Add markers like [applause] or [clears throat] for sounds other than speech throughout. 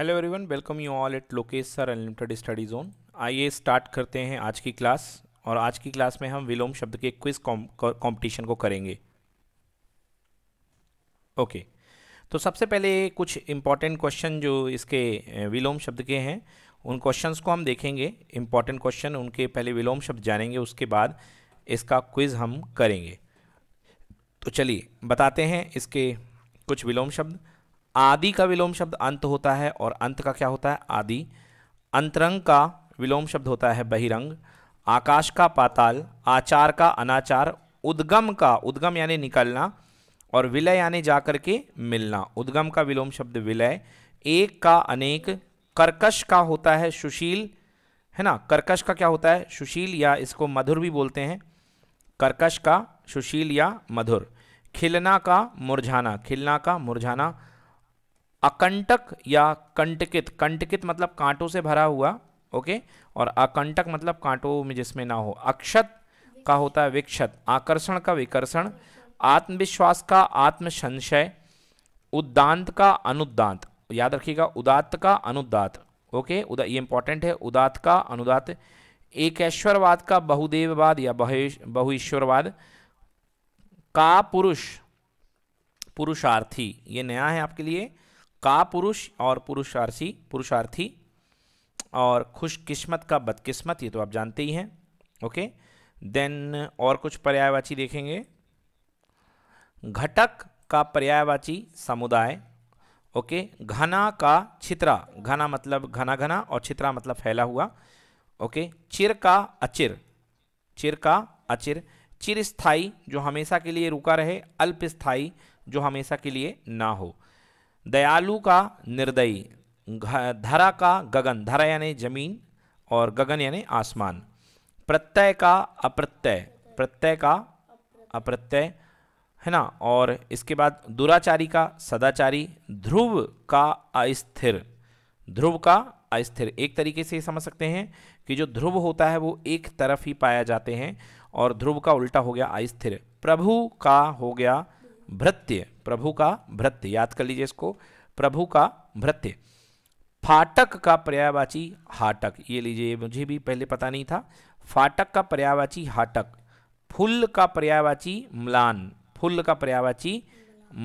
Hello everyone welcome you all at Lokesh sir unlimited study zone आइए start करते हैं आज की क्लास और आज की क्लास में हम विलोम शब्द के क्विज कंपटीशन को करेंगे ओके okay. तो सबसे पहले कुछ इम्पॉर्टेंट क्वेश्चन जो इसके विलोम शब्द के हैं उन क्वेश्चंस को हम देखेंगे इम्पॉर्टेंट क्वेश्चन उनके पहले विलोम शब्द जानेंगे उसके बाद इसका क्विज़ हम करेंगे तो चलिए बताते हैं इसके कुछ विलोम शब्द आदि का विलोम शब्द अंत होता है और अंत का क्या होता है आदि अंतरंग का विलोम शब्द होता है बहिरंग आकाश का पाताल आचार का अनाचार उद्गम का उद्गम यानी निकलना और विलय यानी जा के मिलना उद्गम का विलोम शब्द विलय एक का अनेक कर्कश का होता है सुशील है ना कर्कश का क्या होता है सुशील या इसको मधुर भी बोलते हैं कर्कश का सुशील या मधुर खिलना का मुरझाना खिलना का मुरझाना अकंटक या कंटकित कंटकित मतलब कांटों से भरा हुआ ओके और अकंटक मतलब कांटों में जिसमें ना हो अक्षत का होता है विक्षत आकर्षण का विकर्षण आत्मविश्वास का आत्म संशय उद्दांत का अनुदांत याद रखिएगा उदात्त का अनुदात ओके उदा ये इंपॉर्टेंट है उदात का अनुदात एकेश्वरवाद का बहुदेववाद या बहुईश्वरवाद का पुरुष पुरुषार्थी ये नया है आपके लिए का पुरुष और पुरुषार्थी पुरुषार्थी और खुशकिस्मत का बदकिस्मत ये तो आप जानते ही हैं ओके देन और कुछ पर्यायवाची देखेंगे घटक का पर्यायवाची समुदाय ओके घना का छित्रा घना मतलब घना घना और छित्रा मतलब फैला हुआ ओके चिर का अचिर चिर का अचिर चिरस्थाई जो हमेशा के लिए रुका रहे अल्पस्थाई जो हमेशा के लिए ना हो दयालु का निर्दयी धरा का गगन धरा यानी जमीन और गगन यानी आसमान प्रत्यय का अप्रत्यय प्रत्यय का अप्रत्यय है ना और इसके बाद दुराचारी का सदाचारी ध्रुव का अस्थिर ध्रुव का अस्थिर एक तरीके से समझ सकते हैं कि जो ध्रुव होता है वो एक तरफ ही पाया जाते हैं और ध्रुव का उल्टा हो गया अस्थिर प्रभु का हो गया भृत्य प्रभु का भृत्य याद कर लीजिए इसको प्रभु का भृत्य फाटक का पर्यावाची हाटक ये लीजिए मुझे भी पहले पता नहीं था फाटक का पर्यावाची हाटक फुल का पर्यावाची म्लान फुल का पर्यावाची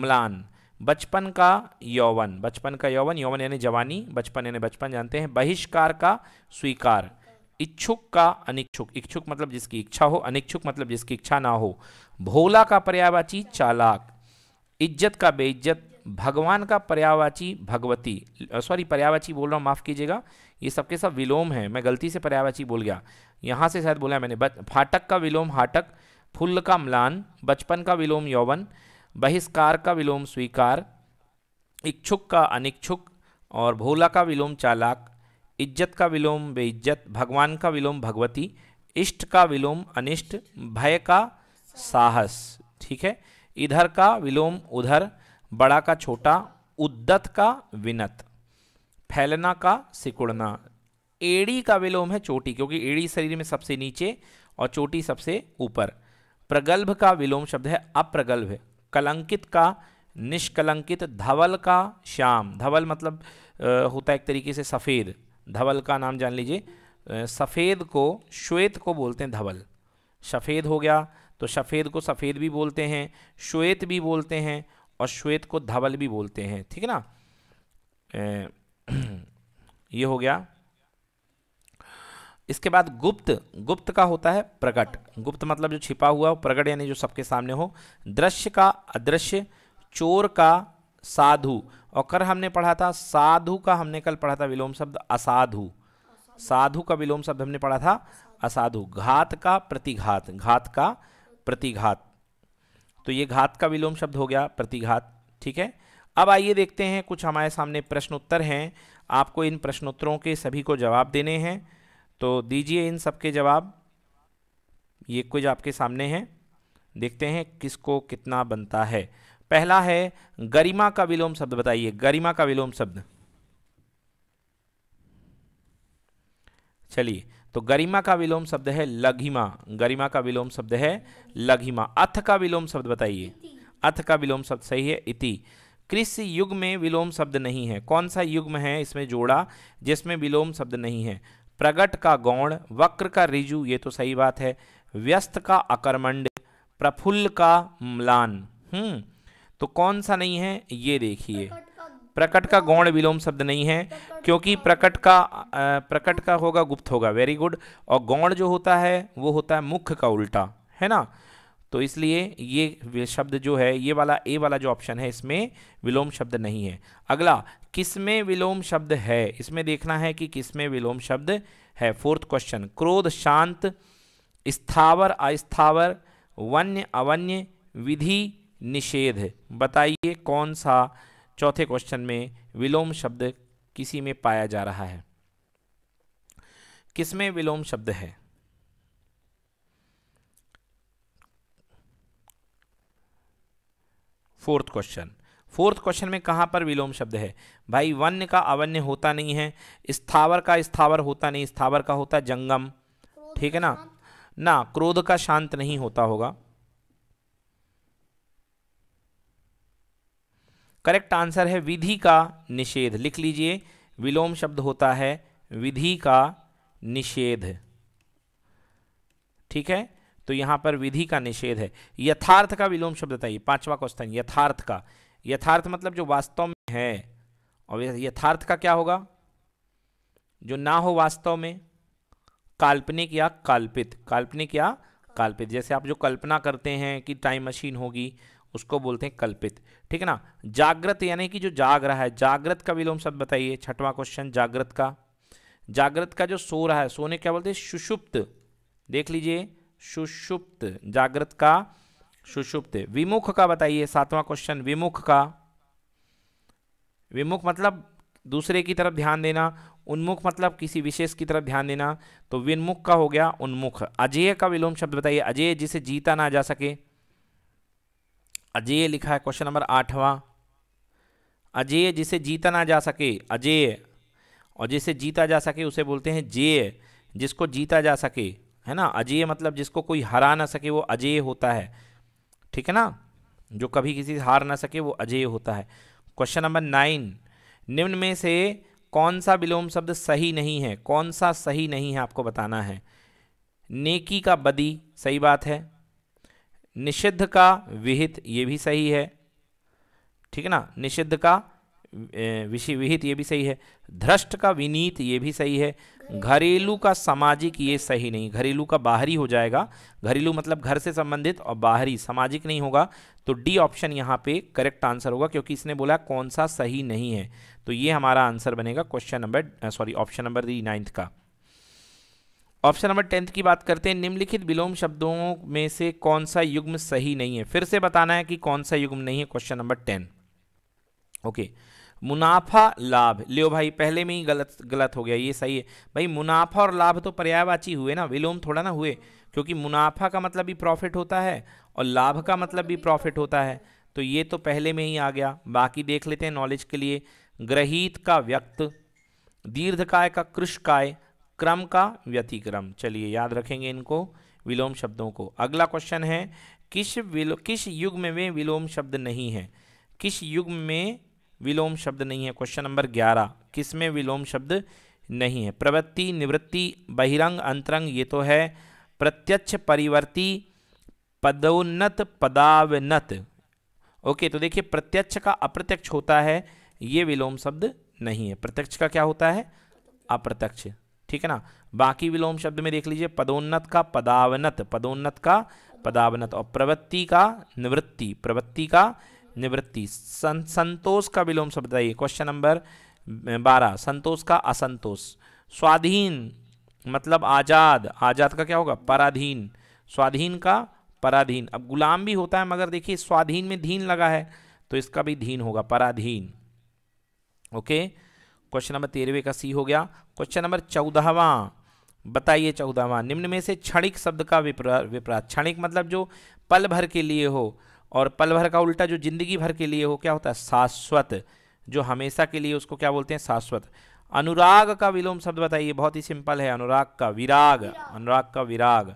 म्लान बचपन का यौवन बचपन का यौवन यौवन यानी जवानी बचपन यानी बचपन जानते हैं बहिष्कार का स्वीकार इच्छुक का अनिच्छुक इच्छुक मतलब जिसकी इच्छा हो अनिच्छुक मतलब जिसकी इच्छा ना हो भोला का पर्यावाची चालाक इज्जत का बेइज्जत भगवान का पर्यावाची भगवती सॉरी पर्यावाची बोल रहा हूँ माफ़ कीजिएगा ये सबके सब विलोम है मैं गलती से पर्यावाची बोल गया यहाँ से शायद बोला मैंने फाटक का विलोम हाटक फुल का म्लान बचपन का विलोम यौवन बहिष्कार का विलोम स्वीकार इच्छुक का अनिच्छुक और भोला का विलोम चालाक इज्जत का विलोम बेइज्जत भगवान का विलोम भगवती इष्ट का विलोम अनिष्ट भय का साहस ठीक है इधर का विलोम उधर बड़ा का छोटा उद्दत का विनत फैलना का सिकुड़ना एड़ी का विलोम है चोटी क्योंकि एड़ी शरीर में सबसे नीचे और चोटी सबसे ऊपर प्रगल्भ का विलोम शब्द है अप्रगल्भ कलंकित का निष्कलंकित धवल का श्याम धवल मतलब होता है एक तरीके से सफ़ेद धवल का नाम जान लीजिए सफ़ेद को श्वेत को बोलते हैं धवल सफ़ेद हो गया तो सफ़ेद को सफ़ेद भी बोलते हैं श्वेत भी बोलते हैं और श्वेत को धवल भी बोलते हैं ठीक है ना [clears throat] ये हो गया इसके बाद गुप्त गुप्त का होता है प्रकट गुप्त मतलब जो छिपा हुआ हो प्रकट यानी जो सबके सामने हो दृश्य का अदृश्य चोर का साधु और कर हमने पढ़ा था साधु का हमने कल पढ़ा था विलोम शब्द असाधु साधु का विलोम शब्द हमने पढ़ा था असाधु घात का प्रतिघात घात का प्रतिघात तो ये घात का विलोम शब्द हो गया प्रतिघात ठीक है अब आइए देखते हैं कुछ हमारे सामने प्रश्न उत्तर हैं आपको इन प्रश्नोत्तरों के सभी को जवाब देने हैं तो दीजिए इन सबके जवाब ये कुछ आपके सामने हैं देखते हैं किसको कितना बनता है पहला है गरिमा का विलोम शब्द बताइए गरिमा का विलोम शब्द चलिए तो गरिमा का विलोम शब्द है लघिमा गरिमा का विलोम शब्द है लघिमा अथ का विलोम शब्द बताइए अथ का विलोम शब्द सही है इति कृषि युग में विलोम शब्द नहीं है कौन सा युग्म है इसमें जोड़ा जिसमें विलोम शब्द नहीं है प्रगट का गौण वक्र का रिजु ये तो सही बात है व्यस्त का अकर्मंड प्रफुल्ल का म्लान हम्म तो कौन सा नहीं है ये देखिए प्रकट का गौण विलोम शब्द नहीं है क्योंकि प्रकट का प्रकट का होगा गुप्त होगा वेरी गुड और गौण जो होता है वो होता है मुख्य का उल्टा है ना तो इसलिए ये शब्द जो है ये वाला ए वाला जो ऑप्शन है इसमें विलोम शब्द नहीं है अगला किसमें विलोम शब्द है इसमें देखना है कि किसमें विलोम शब्द है फोर्थ क्वेश्चन क्रोध शांत स्थावर अस्थावर वन्य अवन्य विधि निषेध बताइए कौन सा चौथे क्वेश्चन में विलोम शब्द किसी में पाया जा रहा है किसमें विलोम शब्द है फोर्थ क्वेश्चन फोर्थ क्वेश्चन में कहाँ पर विलोम शब्द है भाई वन्य का अवन्य होता नहीं है स्थावर का स्थावर होता नहीं स्थावर का होता जंगम ठीक है ना ना क्रोध का शांत नहीं होता होगा करेक्ट आंसर है विधि का निषेध लिख लीजिए विलोम शब्द होता है विधि का निषेध ठीक है तो यहां पर विधि का निषेध है यथार्थ का विलोम शब्द बताइए पांचवा क्वेश्चन यथार्थ का यथार्थ मतलब जो वास्तव में है और यथार्थ का क्या होगा जो ना हो वास्तव में काल्पनिक या काल्पित काल्पनिक या काल्पित जैसे आप जो कल्पना करते हैं कि टाइम मशीन होगी उसको बोलते हैं कल्पित ठीक है ना जागृत यानी कि जो जाग रहा है जागृत का विलोम शब्द बताइए छठवां क्वेश्चन जागृत का जागृत का जो सो रहा है सोने क्या बोलते हैं सुषुप्त देख लीजिए सुषुप्त जागृत का सुषुप्त विमुख का बताइए सातवां क्वेश्चन विमुख का विमुख मतलब दूसरे की तरफ ध्यान देना उन्मुख मतलब किसी विशेष की तरफ ध्यान देना तो विन्मुख का हो गया उन्मुख अजय का विलोम शब्द बताइए अजय जिसे जीता ना जा सके अजेय लिखा है क्वेश्चन नंबर आठवां अजेय जिसे जीता ना जा सके अजेय और जिसे जीता जा सके उसे बोलते हैं जेय जिसको जीता जा सके है ना अजेय मतलब जिसको कोई हरा ना सके वो अजेय होता है ठीक है ना जो कभी किसी से हार ना सके वो अजेय होता है क्वेश्चन नंबर नाइन निम्न में से कौन सा विलोम शब्द सही नहीं है कौन सा सही नहीं है आपको बताना है नेकी का बदी सही बात है निषिद्ध का विहित ये भी सही है ठीक है ना निषिद्ध का विषि विहित ये भी सही है ध्रष्ट का विनीत ये भी सही है घरेलू का सामाजिक ये सही नहीं घरेलू का बाहरी हो जाएगा घरेलू मतलब घर से संबंधित और बाहरी सामाजिक नहीं होगा तो डी ऑप्शन यहाँ पे करेक्ट आंसर होगा क्योंकि इसने बोला कौन सा सही नहीं है तो ये हमारा आंसर बनेगा question number sorry option number D ninth का ऑप्शन नंबर टेंथ की बात करते हैं निम्नलिखित विलोम शब्दों में से कौन सा युग्म सही नहीं है फिर से बताना है कि कौन सा युग्म नहीं है क्वेश्चन नंबर टेन ओके मुनाफा लाभ लियो भाई पहले में ही गलत गलत हो गया ये सही है भाई मुनाफा और लाभ तो पर्यायवाची हुए ना विलोम थोड़ा ना हुए क्योंकि मुनाफा का मतलब भी प्रॉफिट होता है और लाभ का मतलब भी प्रॉफिट होता है तो ये तो पहले में ही आ गया बाकी देख लेते हैं नॉलेज के लिए ग्रहित का व्यक्त दीर्घकाय का कृषकाय क्रम का व्यतिक्रम चलिए याद रखेंगे इनको विलोम शब्दों को अगला क्वेश्चन है किस विलो किस युग में वे विलोम शब्द नहीं है किस युग में विलोम शब्द नहीं है क्वेश्चन नंबर ग्यारह किस में विलोम शब्द नहीं है प्रवृत्ति निवृत्ति बहिरंग अंतरंग ये तो है प्रत्यक्ष परिवर्ती पदोन्नत पदावनत ओके तो देखिए प्रत्यक्ष का अप्रत्यक्ष होता है ये विलोम शब्द नहीं है प्रत्यक्ष का क्या होता है अप्रत्यक्ष ठीक है ना बाकी विलोम शब्द में देख लीजिए पदोन्नत का पदावनत पदोन्नत का पदावनत और प्रवृत्ति का निवृत्ति प्रवृत्ति का निवृत्ति सं, संतोष का विलोम शब्द बताइए क्वेश्चन नंबर बारह संतोष का असंतोष स्वाधीन मतलब आज़ाद आज़ाद का क्या होगा पराधीन स्वाधीन का पराधीन अब गुलाम भी होता है मगर देखिए स्वाधीन में धीन लगा है तो इसका भी धीन होगा पराधीन ओके okay? क्वेश्चन नंबर तेरहवें का सी हो गया क्वेश्चन नंबर चौदहवा बताइए चौदहवा निम्न में से क्षणिक शब्द का विपरा विपरा क्षणिक मतलब जो पल भर के लिए हो और पल भर का उल्टा जो जिंदगी भर के लिए हो क्या होता है शाश्वत जो हमेशा के लिए उसको क्या बोलते हैं शाश्वत अनुराग का विलोम शब्द बताइए बहुत ही सिंपल है अनुराग का विराग अनुराग का विराग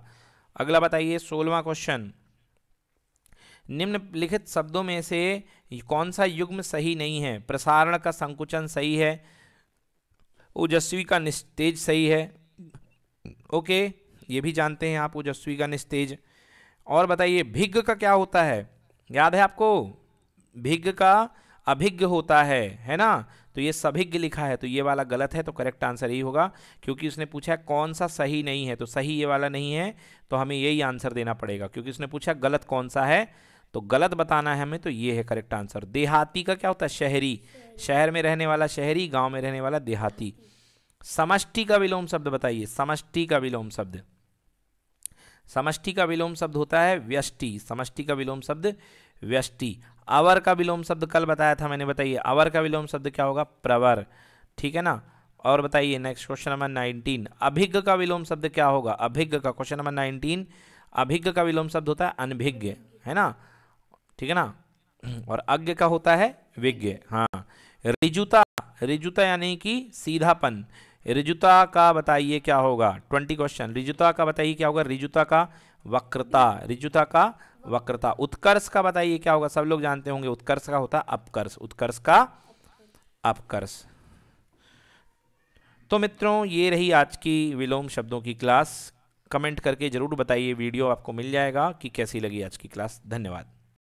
अगला बताइए सोलवा क्वेश्चन निम्नलिखित शब्दों में से कौन सा युग्म सही नहीं है प्रसारण का संकुचन सही है ओजस्वी का निस्तेज सही है ओके ये भी जानते हैं आप ओजस्वी का निस्तेज और बताइए भिग्ग का क्या होता है याद है आपको भिग्ग का अभिज्ञ होता है है ना तो ये सभिज्ञ लिखा है तो ये वाला गलत है तो करेक्ट आंसर यही होगा क्योंकि उसने पूछा कौन सा सही नहीं है तो सही ये वाला नहीं है तो हमें यही आंसर देना पड़ेगा क्योंकि उसने पूछा गलत कौन सा है तो गलत बताना है हमें तो ये है करेक्ट आंसर देहाती का क्या होता है शहरी शहर में रहने वाला शहरी गांव में रहने वाला देहाती समष्टि का विलोम शब्द बताइए समष्टि का विलोम शब्द समष्टि का विलोम शब्द होता है व्यष्टि समष्टि का विलोम शब्द व्यष्टि अवर का विलोम शब्द कल बताया था मैंने बताइए अवर का विलोम शब्द क्या होगा प्रवर ठीक है ना और बताइए नेक्स्ट क्वेश्चन नंबर नाइनटीन अभिज्ञ का विलोम शब्द क्या होगा अभिज्ञ का क्वेश्चन नंबर नाइनटीन अभिज्ञ का विलोम शब्द होता है अनभिज्ञ है ना ठीक है ना और अज्ञ का होता है विज्ञ हाँ रिजुता रिजुता यानी कि सीधापन रिजुता का बताइए क्या होगा ट्वेंटी क्वेश्चन रिजुता का बताइए क्या होगा रिजुता का वक्रता रिजुता का वक्रता उत्कर्ष का बताइए क्या होगा सब लोग जानते होंगे उत्कर्ष का होता अपकर्ष उत्कर्ष का अपकर्ष तो मित्रों ये रही आज की विलोम शब्दों की क्लास कमेंट करके ज़रूर बताइए वीडियो आपको मिल जाएगा कि कैसी लगी आज की क्लास धन्यवाद